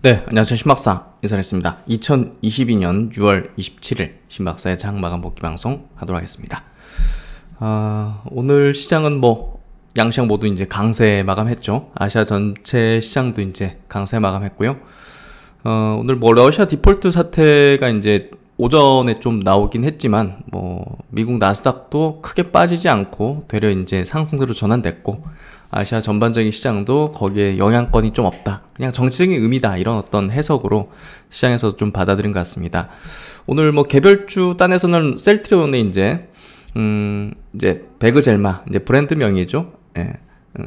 네, 안녕하세요. 신박사 인사했습니다. 2022년 6월 27일 신박사의 장마감 복귀 방송 하도록 하겠습니다. 아, 오늘 시장은 뭐 양시장 모두 이제 강세 마감했죠. 아시아 전체 시장도 이제 강세 마감했고요. 어, 오늘 뭐 러시아 디폴트 사태가 이제 오전에 좀 나오긴 했지만 뭐 미국 나스닥도 크게 빠지지 않고 되려 이제 상승세로 전환됐고 아시아 전반적인 시장도 거기에 영향권이 좀 없다. 그냥 정치적인 의미다. 이런 어떤 해석으로 시장에서 좀 받아들인 것 같습니다. 오늘 뭐 개별주 단에서는 셀트리온의 이제, 음, 이제 베그젤마, 이제 브랜드명이죠. 예.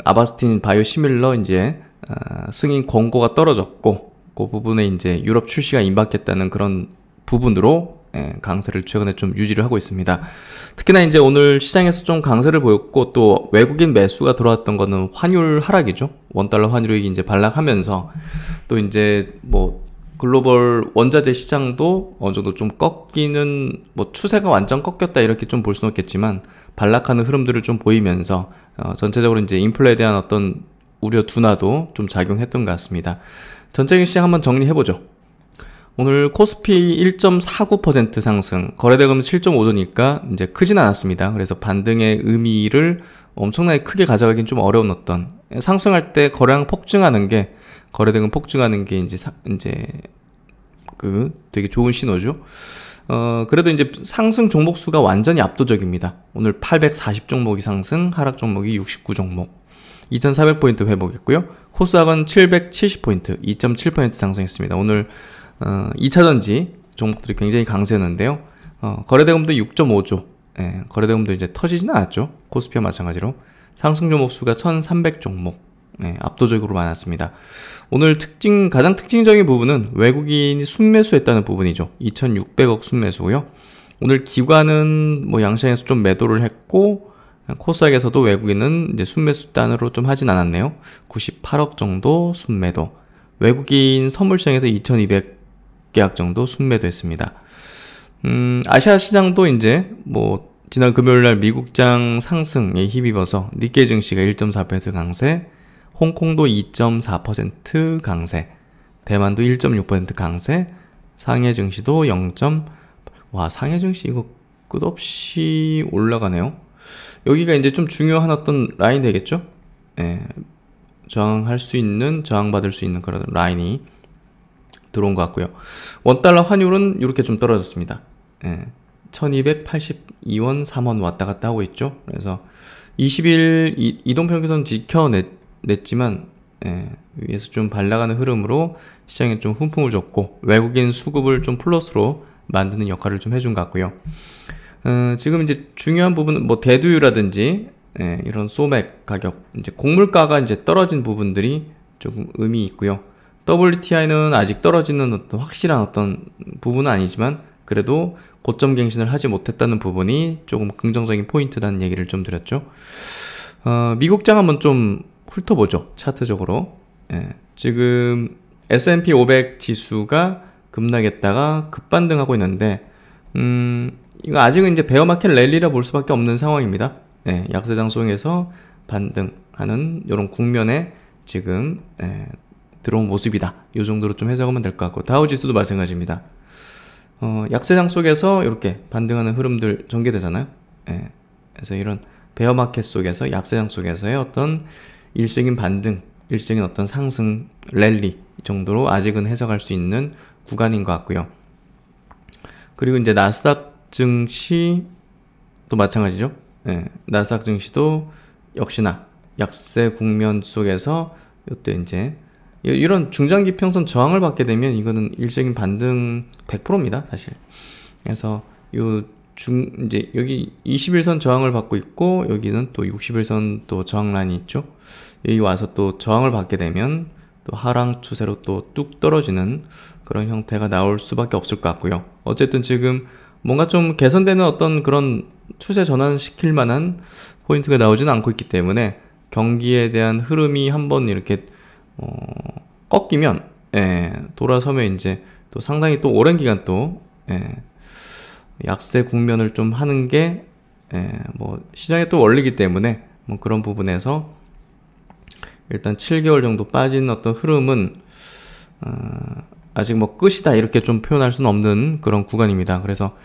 아바스틴 바이오 시밀러 이제 어, 승인 권고가 떨어졌고, 그 부분에 이제 유럽 출시가 임박했다는 그런 부분으로 예, 강세를 최근에 좀 유지를 하고 있습니다. 특히나 이제 오늘 시장에서 좀 강세를 보였고 또 외국인 매수가 들어왔던 거는 환율 하락이죠. 원달러 환율이 이제 반락하면서 또 이제 뭐 글로벌 원자재 시장도 어느 정도 좀 꺾이는 뭐 추세가 완전 꺾였다 이렇게 좀 볼 수는 없겠지만 반락하는 흐름들을 좀 보이면서 어 전체적으로 이제 인플레에 대한 어떤 우려 둔화도 좀 작용했던 것 같습니다. 전체적인 시장 한번 정리해 보죠. 오늘 코스피 1.49% 상승, 거래대금 7.5조니까 이제 크진 않았습니다. 그래서 반등의 의미를 엄청나게 크게 가져가긴 좀 어려운 어떤 상승할 때 거래량 폭증하는 게 거래대금 폭증하는 게 이제 사, 이제 그 되게 좋은 신호죠. 어, 그래도 이제 상승 종목 수가 완전히 압도적입니다. 오늘 840 종목이 상승, 하락 종목이 69 종목. 2,400포인트 회복했고요. 코스닥은 770포인트, 2.7% 상승했습니다. 오늘 2차전지 어, 종목들이 굉장히 강세였는데요. 어, 거래대금도 6.5조. 예, 거래대금도 이제 터지지는 않았죠. 코스피와 마찬가지로 상승 종목 수가 1,300 종목. 예, 압도적으로 많았습니다. 오늘 특징 가장 특징적인 부분은 외국인이 순매수했다는 부분이죠. 2,600억 순매수고요. 오늘 기관은 뭐 양시장에서 좀 매도를 했고 코스닥에서도 외국인은 이제 순매수 단으로 좀 하진 않았네요. 98억 정도 순매도. 외국인 선물시장에서 2,200 계약 정도 순매도했습니다. 음, 아시아 시장도 이제 뭐 지난 금요일 날 미국장 상승에 힘입어서 니케이 증시가 1.4% 강세, 홍콩도 2.4% 강세, 대만도 1.6% 강세, 상해 증시도 0. 와, 상해 증시 이거 끝없이 올라가네요. 여기가 이제 좀 중요한 어떤 라인 되겠죠? 예. 저항할 수 있는, 저항받을 수 있는 그런 라인이 들어온 것 같고요. 원달러 환율은 이렇게 좀 떨어졌습니다. 예, 1282원, 3원 왔다 갔다 하고 있죠. 그래서 20일 이동평균선 지켜냈지만 예, 위에서 좀 발라가는 흐름으로 시장에 좀 훈풍을 줬고 외국인 수급을 좀 플러스로 만드는 역할을 좀 해준 것 같고요. 어, 지금 이제 중요한 부분은 뭐 대두유라든지 예, 이런 소맥 가격, 이제 곡물가가 이제 떨어진 부분들이 조금 의미 있고요. WTI는 아직 떨어지는 어떤 확실한 어떤 부분은 아니지만 그래도 고점 갱신을 하지 못했다는 부분이 조금 긍정적인 포인트라는 얘기를 좀 드렸죠. 어, 미국장 한번 좀 훑어보죠. 차트적으로. 예, 지금 S&P 500 지수가 급락했다가 급반등하고 있는데 음, 이거 아직은 이제 베어마켓 랠리라 볼 수밖에 없는 상황입니다. 예, 약세장 송에서 반등하는 이런 국면에 지금 예, 들어온 모습이다. 이 정도로 좀 해석하면 될 것 같고 다우지수도 마찬가지입니다. 어, 약세장 속에서 이렇게 반등하는 흐름들 전개되잖아요. 예. 그래서 이런 베어마켓 속에서 약세장 속에서의 어떤 일시적인 반등, 일시적인 어떤 상승, 랠리 정도로 아직은 해석할 수 있는 구간인 것 같고요. 그리고 이제 나스닥 증시 또 마찬가지죠. 예. 나스닥 증시도 역시나 약세 국면 속에서 이때 이제 이런 중장기 평선 저항을 받게 되면 이거는 일적인 반등 100%입니다 사실 그래서 요중 이제 여기 21선 저항을 받고 있고 여기는 또 61선 또 저항 란이 있죠 여기 와서 또 저항을 받게 되면 또 하락 추세로 또 뚝 떨어지는 그런 형태가 나올 수밖에 없을 것 같고요 어쨌든 지금 뭔가 좀 개선되는 어떤 그런 추세 전환시킬 만한 포인트가 나오지는 않고 있기 때문에 경기에 대한 흐름이 한번 이렇게 어, 꺾이면 예, 돌아서면 이제 또 상당히 또 오랜 기간 또 예, 약세 국면을 좀 하는 게뭐 예, 시장의 또 원리기 때문에 뭐 그런 부분에서 일단 7개월 정도 빠진 어떤 흐름은 어, 아직 뭐 끝이다 이렇게 좀 표현할 수는 없는 그런 구간입니다. 그래서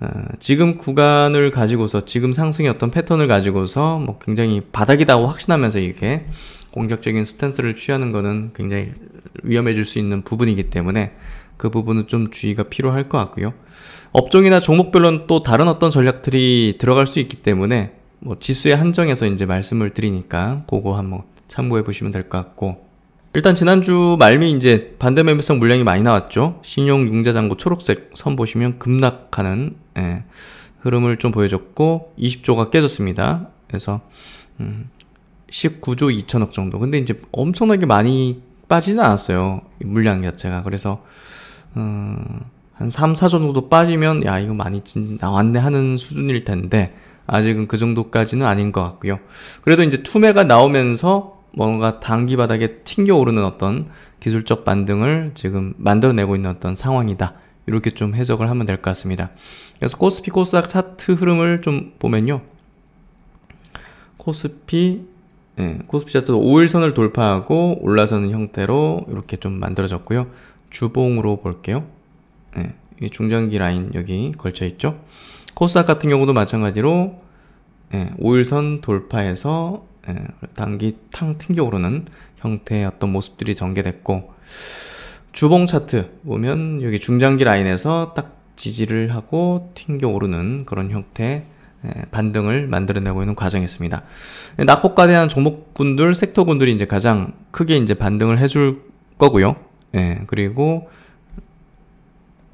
어, 지금 구간을 가지고서 지금 상승의 어떤 패턴을 가지고서 뭐 굉장히 바닥이다고 확신하면서 이렇게 공격적인 스탠스를 취하는 것은 굉장히 위험해질 수 있는 부분이기 때문에 그 부분은 좀 주의가 필요할 것 같고요. 업종이나 종목별로는 또 다른 어떤 전략들이 들어갈 수 있기 때문에 뭐 지수의 한정에서 이제 말씀을 드리니까 그거 한번 참고해 보시면 될 것 같고 일단 지난주 말미 이제 반대 매매성 물량이 많이 나왔죠. 신용융자잔고 초록색 선 보시면 급락하는 예, 흐름을 좀 보여줬고 20조가 깨졌습니다. 그래서 음, 19조 2천억 정도. 근데 이제 엄청나게 많이 빠지지 않았어요. 물량 자체가. 그래서, 음, 한 3, 4조 정도 빠지면, 야, 이거 많이 나왔네 하는 수준일 텐데, 아직은 그 정도까지는 아닌 것 같고요. 그래도 이제 투매가 나오면서 뭔가 단기 바닥에 튕겨 오르는 어떤 기술적 반등을 지금 만들어내고 있는 어떤 상황이다. 이렇게 좀 해석을 하면 될 것 같습니다. 그래서 코스피 코스닥 차트 흐름을 좀 보면요. 코스피 네, 코스피 차트도 5일선을 돌파하고 올라서는 형태로 이렇게 좀 만들어졌고요. 주봉으로 볼게요. 네, 중장기 라인 여기 걸쳐 있죠. 코스닥 같은 경우도 마찬가지로 네, 5일선 돌파해서 네, 단기 탕 튕겨오르는 형태의 어떤 모습들이 전개됐고 주봉 차트 보면 여기 중장기 라인에서 딱 지지를 하고 튕겨오르는 그런 형태 의 예, 반등을 만들어내고 있는 과정이었습니다. 낙폭과 대한 종목군들, 섹터군들이 이제 가장 크게 이제 반등을 해줄 거고요. 예, 그리고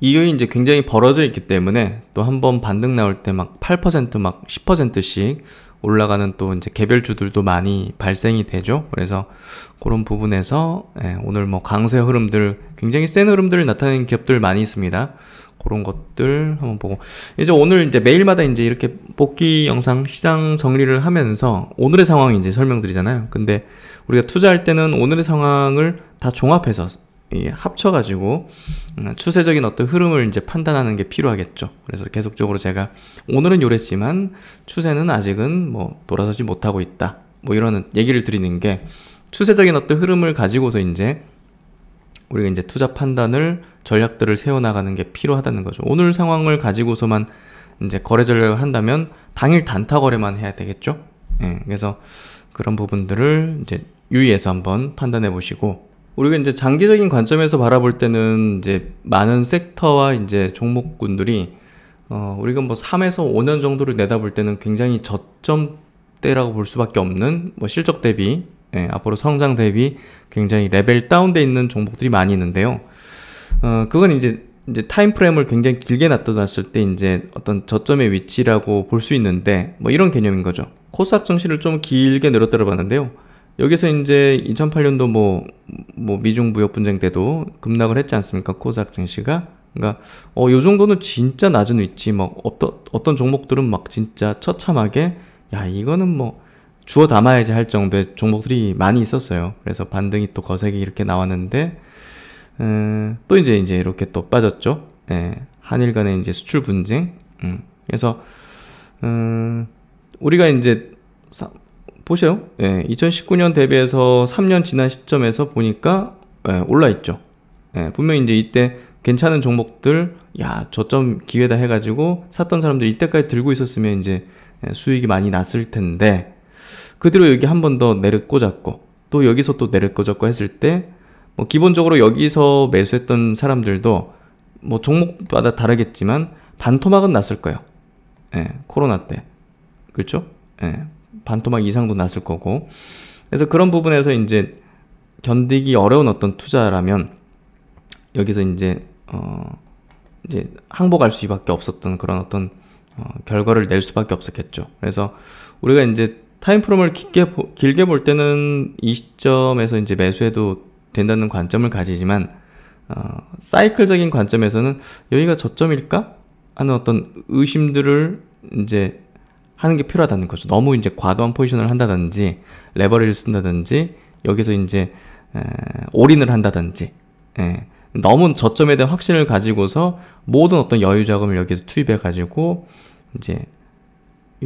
이게 이제 굉장히 벌어져 있기 때문에 또 한번 반등 나올 때 막 8%막 10%씩 올라가는 또 이제 개별 주들도 많이 발생이 되죠. 그래서 그런 부분에서 예, 오늘 뭐 강세 흐름들 굉장히 센 흐름들을 나타내 기업들 많이 있습니다. 그런 것들 한번 보고 이제 오늘 이제 매일마다 이제 이렇게 복귀 영상 시장 정리를 하면서 오늘의 상황 이제 설명드리잖아요. 근데 우리가 투자할 때는 오늘의 상황을 다 종합해서 합쳐가지고 음, 추세적인 어떤 흐름을 이제 판단하는 게 필요하겠죠. 그래서 계속적으로 제가 오늘은 요랬지만 추세는 아직은 뭐 돌아서지 못하고 있다. 뭐 이런 얘기를 드리는 게 추세적인 어떤 흐름을 가지고서 이제 우리가 이제 투자 판단을 전략들을 세워나가는 게 필요하다는 거죠. 오늘 상황을 가지고서만 이제 거래 전략을 한다면 당일 단타 거래만 해야 되겠죠. 예, 그래서 그런 부분들을 이제 유의해서 한번 판단해 보시고 우리가 이제 장기적인 관점에서 바라볼 때는 이제 많은 섹터와 이제 종목군들이 어, 우리가 뭐 3에서 5년 정도를 내다볼 때는 굉장히 저점대라고 볼 수밖에 없는 뭐 실적 대비 예, 앞으로 성장 대비 굉장히 레벨 다운돼 있는 종목들이 많이 있는데요. 어, 그건 이제 이제 타임 프레임을 굉장히 길게 놔둬놨을 때 이제 어떤 저점의 위치라고 볼 수 있는데 뭐 이런 개념인 거죠. 코스닥 증시를 좀 길게 늘어뜨려 봤는데요. 여기서 이제 2008년도 뭐, 뭐 미중 무역 분쟁 때도 급락을 했지 않습니까? 코스닥 증시가 그러니까 어, 요 정도는 진짜 낮은 위치 막 어떤 어떤 종목들은 막 진짜 처참하게 야 이거는 뭐 주워 담아야지 할 정도의 종목들이 많이 있었어요. 그래서 반등이 또 거세게 이렇게 나왔는데 음, 또 이제 이제 이렇게 또 빠졌죠. 예, 한일 간의 이제 수출 분쟁. 음, 그래서 음, 우리가 이제 사, 보세요. 예, 2019년 대비해서 3년 지난 시점에서 보니까 예, 올라 있죠. 예, 분명히 이제 이때 괜찮은 종목들 야 저점 기회다 해가지고 샀던 사람들 이때까지 들고 있었으면 이제 예, 수익이 많이 났을 텐데 그 뒤로 여기 한 번 더 내려 꽂았고 또 여기서 또 내려 꽂았고 했을 때뭐 기본적으로 여기서 매수했던 사람들도 뭐 종목마다 다르겠지만 반토막은 났을 거예요. 예, 코로나 때. 그렇죠? 예, 반토막 이상도 났을 거고. 그래서 그런 부분에서 이제 견디기 어려운 어떤 투자라면 여기서 이제 어 이제 항복할 수밖에 없었던 그런 어떤 어 결과를 낼 수밖에 없었겠죠. 그래서 우리가 이제 타임프롬을 깊게 보, 길게 볼 때는 이 시점에서 이제 매수해도 된다는 관점을 가지지만 어, 사이클적인 관점에서는 여기가 저점일까 하는 어떤 의심들을 이제 하는 게 필요하다는 거죠. 너무 이제 과도한 포지션을 한다든지 레버리를 쓴다든지 여기서 이제 에, 올인을 한다든지 에, 예. 너무 저점에 대한 확신을 가지고서 모든 어떤 여유 자금을 여기서 투입해 가지고 이제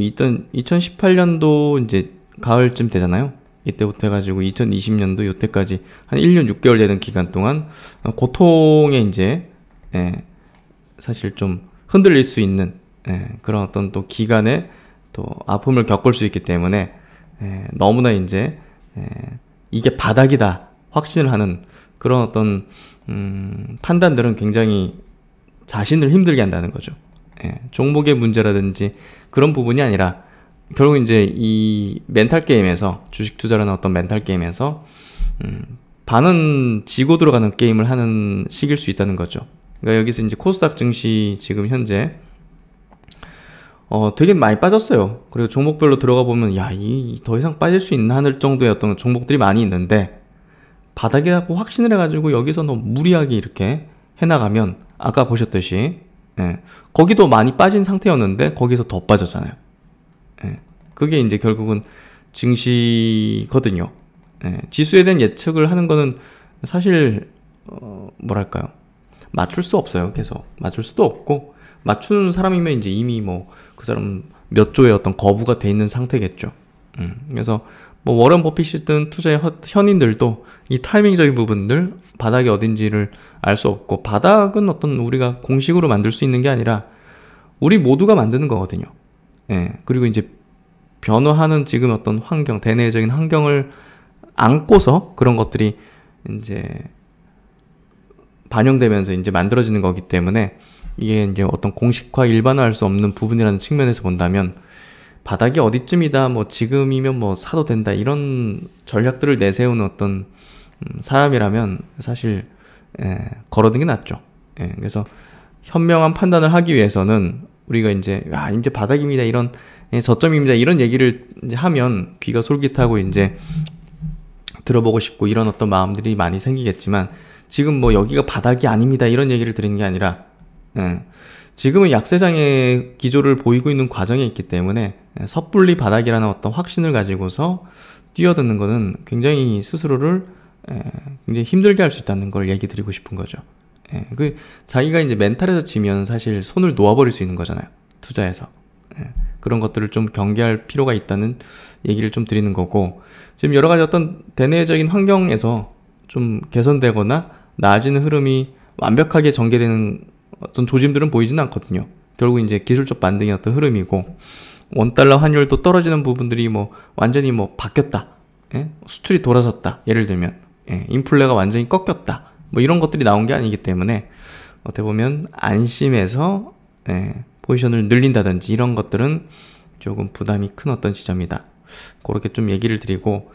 있던 2018년도 이제 가을쯤 되잖아요. 이때부터 해가지고 2020년도 이때까지 한 1년 6개월 되는 기간 동안 고통에 이제 예, 사실 좀 흔들릴 수 있는 예, 그런 어떤 또 기간에 또 아픔을 겪을 수 있기 때문에 예, 너무나 이제 예, 이게 바닥이다 확신을 하는 그런 어떤 음, 판단들은 굉장히 자신을 힘들게 한다는 거죠. 예, 종목의 문제라든지 그런 부분이 아니라 결국 이제 이 멘탈 게임에서 주식 투자라는 어떤 멘탈 게임에서 음, 반은 지고 들어가는 게임을 하는 시기일수 있다는 거죠. 그러니까 여기서 이제 코스닥 증시 지금 현재 어, 되게 많이 빠졌어요. 그리고 종목별로 들어가 보면, 야, 이, 더 이상 빠질 수 있나 하는 정도의 어떤 종목들이 많이 있는데, 바닥에갖고 확신을 해가지고 여기서 너무 무리하게 이렇게 해나가면, 아까 보셨듯이, 예. 거기도 많이 빠진 상태였는데 거기서 더 빠졌잖아요. 예. 그게 이제 결국은 증시거든요. 예. 지수에 대한 예측을 하는 거는 사실 어, 뭐랄까요? 맞출 수 없어요. 계속 맞출 수도 없고 맞추는 사람이면 이제 이미 뭐 그 사람 몇 조의 어떤 거부가 돼 있는 상태겠죠. 음. 그래서 뭐 워런 버핏이든 투자의 현인들도 이 타이밍적인 부분들 바닥이 어딘지를 알 수 없고 바닥은 어떤 우리가 공식으로 만들 수 있는 게 아니라 우리 모두가 만드는 거거든요. 예. 그리고 이제 변화하는 지금 어떤 환경, 대내적인 환경을 안고서 그런 것들이 이제 반영되면서 이제 만들어지는 거기 때문에 이게 이제 어떤 공식화 일반화할 수 없는 부분이라는 측면에서 본다면 바닥이 어디쯤이다, 뭐 지금이면 뭐 사도 된다 이런 전략들을 내세우는 어떤 음, 사람이라면 사실 예, 걸어든 게 낫죠. 예, 그래서 현명한 판단을 하기 위해서는 우리가 이제 야 이제 바닥입니다 이런 예, 저점입니다 이런 얘기를 이제 하면 귀가 솔깃하고 이제 들어보고 싶고 이런 어떤 마음들이 많이 생기겠지만 지금 뭐 여기가 바닥이 아닙니다 이런 얘기를 드리는 게 아니라 예, 지금은 약세장의 기조를 보이고 있는 과정에 있기 때문에 섣불리 바닥이라는 어떤 확신을 가지고서 뛰어드는 것은 굉장히 스스로를 굉장히 힘들게 할 수 있다는 걸 얘기 드리고 싶은 거죠. 예, 그 자기가 이제 멘탈에서 지면 사실 손을 놓아버릴 수 있는 거잖아요. 투자에서. 예, 그런 것들을 좀 경계할 필요가 있다는 얘기를 좀 드리는 거고 지금 여러 가지 어떤 대내적인 환경에서 좀 개선되거나 나아지는 흐름이 완벽하게 전개되는 어떤 조짐들은 보이진 않거든요. 결국 이제 기술적 반등의 어떤 흐름이고 원달러 환율도 떨어지는 부분들이 뭐 완전히 뭐 바뀌었다. 예? 수출이 돌아섰다. 예를 들면 예, 인플레가 완전히 꺾였다. 뭐 이런 것들이 나온 게 아니기 때문에 어떻게 보면 안심해서 예, 포지션을 늘린다든지 이런 것들은 조금 부담이 큰 어떤 지점이다. 그렇게 좀 얘기를 드리고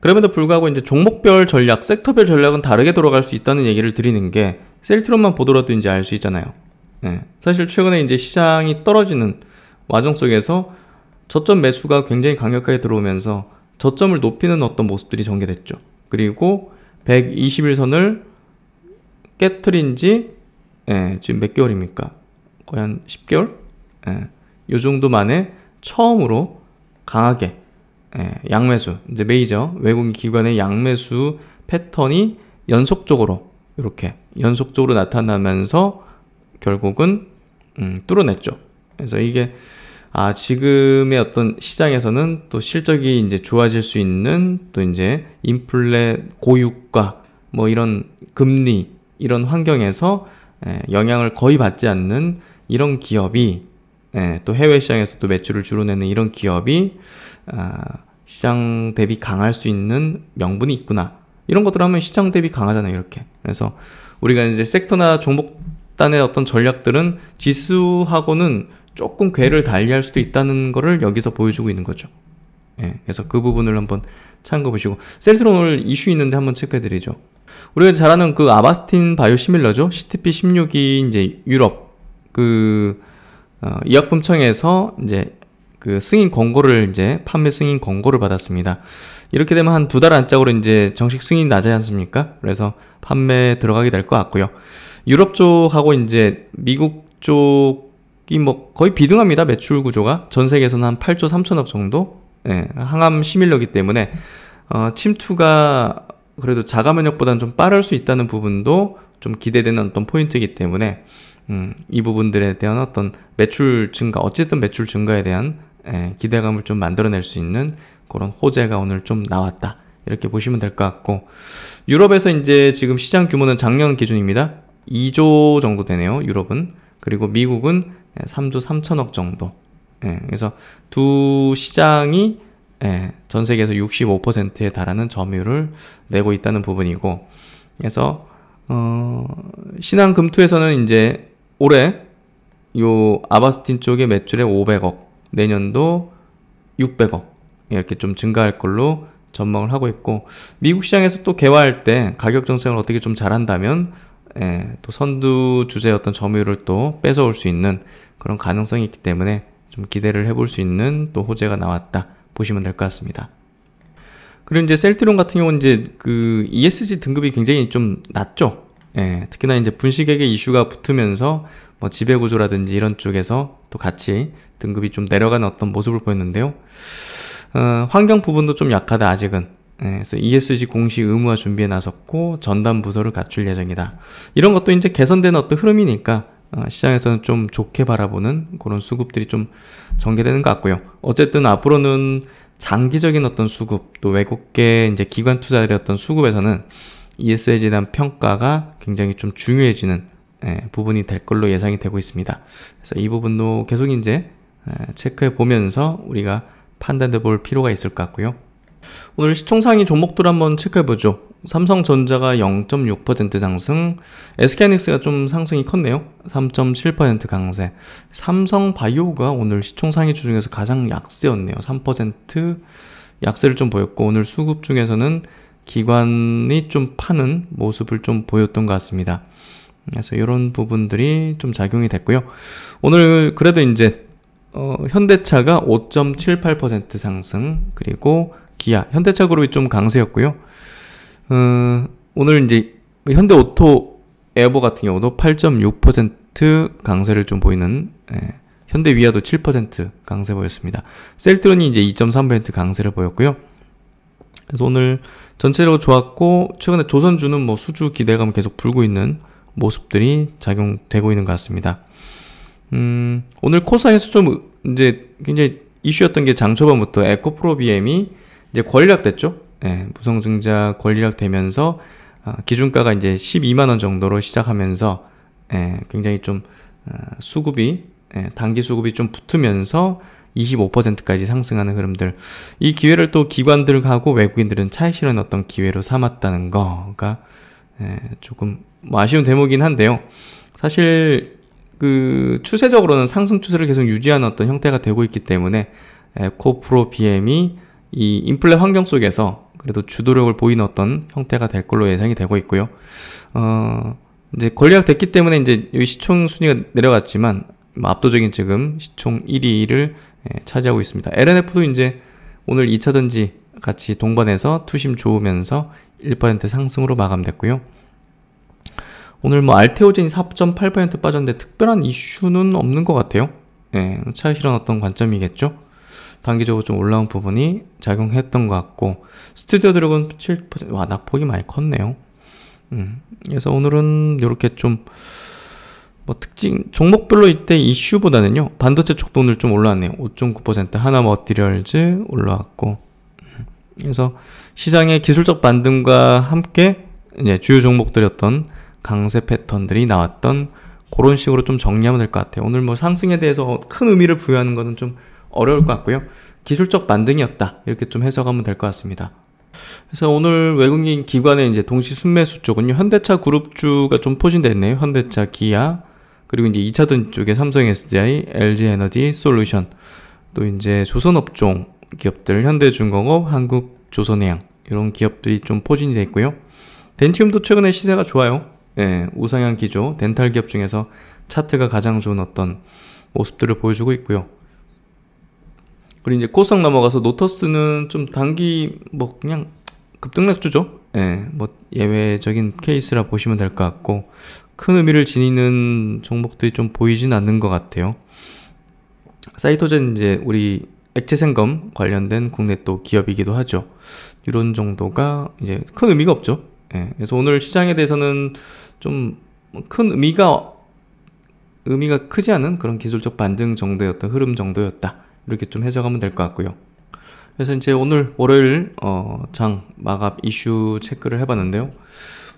그럼에도 불구하고 이제 종목별 전략, 섹터별 전략은 다르게 돌아갈 수 있다는 얘기를 드리는 게 셀트론만 보더라도 이제 알 수 있잖아요. 네. 사실 최근에 이제 시장이 떨어지는 와중 속에서 저점 매수가 굉장히 강력하게 들어오면서 저점을 높이는 어떤 모습들이 전개됐죠. 그리고 121선을 깨트린 지 예, 지금 몇 개월입니까? 거의 한 10개월? 예, 요 정도 만에 처음으로 강하게 예, 양매수 이제 메이저 외국인 기관의 양매수 패턴이 연속적으로 이렇게 연속적으로 나타나면서 결국은 음, 뚫어냈죠. 그래서 이게 아 지금의 어떤 시장에서는 또 실적이 이제 좋아질 수 있는 또 이제 인플레 고유가 뭐 이런 금리 이런 환경에서 예, 영향을 거의 받지 않는 이런 기업이 예, 또 해외 시장에서 또 매출을 줄어 내는 이런 기업이 아, 시장 대비 강할 수 있는 명분이 있구나. 이런 것들 하면 시장 대비 강하잖아요, 이렇게. 그래서 우리가 이제 섹터나 종목단의 어떤 전략들은 지수하고는 조금 궤를 달리할 수도 있다는 거를 여기서 보여주고 있는 거죠. 예, 그래서 그 부분을 한번 참고 보시고 셀트론 오늘 이슈 있는데 한번 체크해 드리죠. 우리가 잘 아는 그 아바스틴 바이오 시밀러죠. CTP 16이 이제 유럽 그 어, 의약품청에서 이제 그 승인 권고를 이제 판매 승인 권고를 받았습니다. 이렇게 되면 한 두 달 안짝으로 이제 정식 승인이 나지 않습니까? 그래서 판매 들어가게 될 것 같고요. 유럽 쪽하고 이제 미국 쪽이 뭐 거의 비등합니다. 매출 구조가 전 세계에서는 한 8조 3천억 정도 예, 항암 시밀러기 때문에 어, 침투가 그래도 자가 면역보다는 좀 빠를 수 있다는 부분도 좀 기대되는 어떤 포인트이기 때문에 음, 이 부분들에 대한 어떤 매출 증가, 어쨌든 매출 증가에 대한 예, 기대감을 좀 만들어낼 수 있는 그런 호재가 오늘 좀 나왔다. 이렇게 보시면 될 것 같고 유럽에서 이제 지금 시장 규모는 작년 기준입니다. 2조 정도 되네요. 유럽은 그리고 미국은 3조 예, 3천억 정도. 예, 그래서 두 시장이 예, 전 세계에서 65%에 달하는 점유율을 내고 있다는 부분이고 그래서 어, 신한금투에서는 이제 올해 요 아바스틴 쪽의 매출의 500억 내년도 600억 이렇게 좀 증가할 걸로 전망을 하고 있고 미국 시장에서 또 개화할 때 가격 정책을 어떻게 좀 잘한다면 예, 또 선두 주제였던 점유율을 또 뺏어올 수 있는 그런 가능성이 있기 때문에 좀 기대를 해볼 수 있는 또 호재가 나왔다 보시면 될 것 같습니다. 그리고 이제 셀트론 같은 경우는 이제 그 ESG 등급이 굉장히 좀 낮죠. 예, 특히나 이제 분식에게 이슈가 붙으면서 뭐 지배구조라든지 이런 쪽에서 또 같이 등급이 좀 내려가는 어떤 모습을 보였는데요. 어, 환경 부분도 좀 약하다 아직은 예, 그래서 ESG 공시 의무화 준비에 나섰고 전담 부서를 갖출 예정이다. 이런 것도 이제 개선되 어떤 흐름이니까 어, 시장에서는 좀 좋게 바라보는 그런 수급들이 좀 전개되는 것 같고요. 어쨌든 앞으로는 장기적인 어떤 수급 또 외국계 이제 기관 투자들의 어떤 수급에서는 ESG에 대한 평가가 굉장히 좀 중요해지는 예, 부분이 될 걸로 예상이 되고 있습니다. 그래서 이 부분도 계속 이제 네, 체크해 보면서 우리가 판단해 볼 필요가 있을 것 같고요. 오늘 시총상위 종목들 한번 체크해 보죠. 삼성전자가 0.6% 상승, SK하이닉스가 좀 상승이 컸네요. 3.7% 강세. 삼성바이오가 오늘 시총상위 주 중에서 가장 약세였네요. 3% 약세를 좀 보였고 오늘 수급 중에서는 기관이 좀 파는 모습을 좀 보였던 것 같습니다. 그래서 이런 부분들이 좀 작용이 됐고요. 오늘 그래도 이제 어, 현대차가 5.78% 상승, 그리고 기아, 현대차 그룹이 좀 강세였고요. 어, 오늘 이제 현대 오토 에어버 같은 경우도 8.6% 강세를 좀 보이는 예, 현대 위아도 7% 강세 보였습니다. 셀트론이 이제 2.3% 강세를 보였고요. 그래서 오늘 전체적으로 좋았고 최근에 조선주는 뭐 수주 기대감 계속 불고 있는 모습들이 작용되고 있는 것 같습니다. 음, 오늘 코스닥에서 좀 이제 굉장히 이슈였던 게 장초반부터 에코프로비엠이 이제 권리락됐죠. 예, 무성증자 권리락되면서 아, 기준가가 이제 12만 원 정도로 시작하면서 예, 굉장히 좀 아, 수급이 예, 단기 수급이 좀 붙으면서 25%까지 상승하는 흐름들 이 기회를 또 기관들하고 외국인들은 차익 실현 어떤 기회로 삼았다는 거가 예, 조금 뭐 아쉬운 대목이긴 한데요. 사실 그 추세적으로는 상승 추세를 계속 유지하는 어떤 형태가 되고 있기 때문에 코프로 예, BM이 이 인플레 환경 속에서 그래도 주도력을 보이는 어떤 형태가 될 걸로 예상이 되고 있고요. 어, 이제 권리학 됐기 때문에 이제 시총 순위가 내려갔지만 압도적인 지금 시총 1위를 예, 차지하고 있습니다. LNF도 이제 오늘 2차전지 같이 동반해서 투심 좋으면서 1% 상승으로 마감됐고요. 오늘 뭐 알테오젠이 4.8% 빠졌는데 특별한 이슈는 없는 것 같아요. 예, 차에 실어놨 관점이겠죠. 단기적으로 좀 올라온 부분이 작용했던 것 같고 스튜디오 드래곤 7% 와, 낙폭이 많이 컸네요. 음, 그래서 오늘은 이렇게 좀 뭐 특징 종목별로 이때 이슈보다는요 반도체 쪽도 오늘 좀 올라왔네요 5.9% 하나 머티리얼즈 뭐 올라왔고 음, 그래서 시장의 기술적 반등과 함께 이제 주요 종목들이었던 강세 패턴들이 나왔던 그런 식으로 좀 정리하면 될 것 같아요. 오늘 뭐 상승에 대해서 큰 의미를 부여하는 것은 좀 어려울 것 같고요. 기술적 반등이었다. 이렇게 좀 해석하면 될 것 같습니다. 그래서 오늘 외국인 기관의 이제 동시 순매수 쪽은요. 현대차 그룹주가 좀 포진됐네요. 현대차, 기아, 그리고 이제 2차전 쪽에 삼성 SDI, LG 에너지 솔루션, 또 이제 조선업종 기업들, 현대중공업, 한국 조선해양 이런 기업들이 좀 포진이 됐고요. 덴티움도 최근에 시세가 좋아요. 예, 우상향 기조, 덴탈 기업 중에서 차트가 가장 좋은 어떤 모습들을 보여주고 있고요. 그리고 이제 코스닥 넘어가서 노터스는 좀 단기 뭐 그냥 급등락주죠. 예, 뭐 예외적인 케이스라 보시면 될 것 같고 큰 의미를 지니는 종목들이 좀 보이진 않는 것 같아요. 사이토젠 이제 우리 액체 생검 관련된 국내 또 기업이기도 하죠. 이런 정도가 이제 큰 의미가 없죠. 예, 그래서 오늘 시장에 대해서는 좀 큰 의미가 의미가 크지 않은 그런 기술적 반등 정도였다, 흐름 정도였다 이렇게 좀 해석하면 될 것 같고요. 그래서 이제 오늘 월요일 어, 장 마감 이슈 체크를 해봤는데요.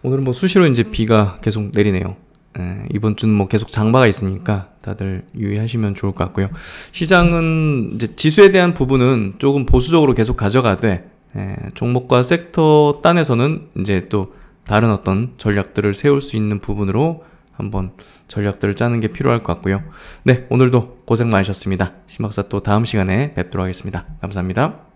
오늘은 뭐 수시로 이제 비가 계속 내리네요. 예, 이번 주는 뭐 계속 장마가 있으니까 다들 유의하시면 좋을 것 같고요. 시장은 이제 지수에 대한 부분은 조금 보수적으로 계속 가져가되 예, 종목과 섹터 단에서는 이제 또 다른 어떤 전략들을 세울 수 있는 부분으로 한번 전략들을 짜는 게 필요할 것 같고요. 네, 오늘도 고생 많으셨습니다. 심박사 또 다음 시간에 뵙도록 하겠습니다. 감사합니다.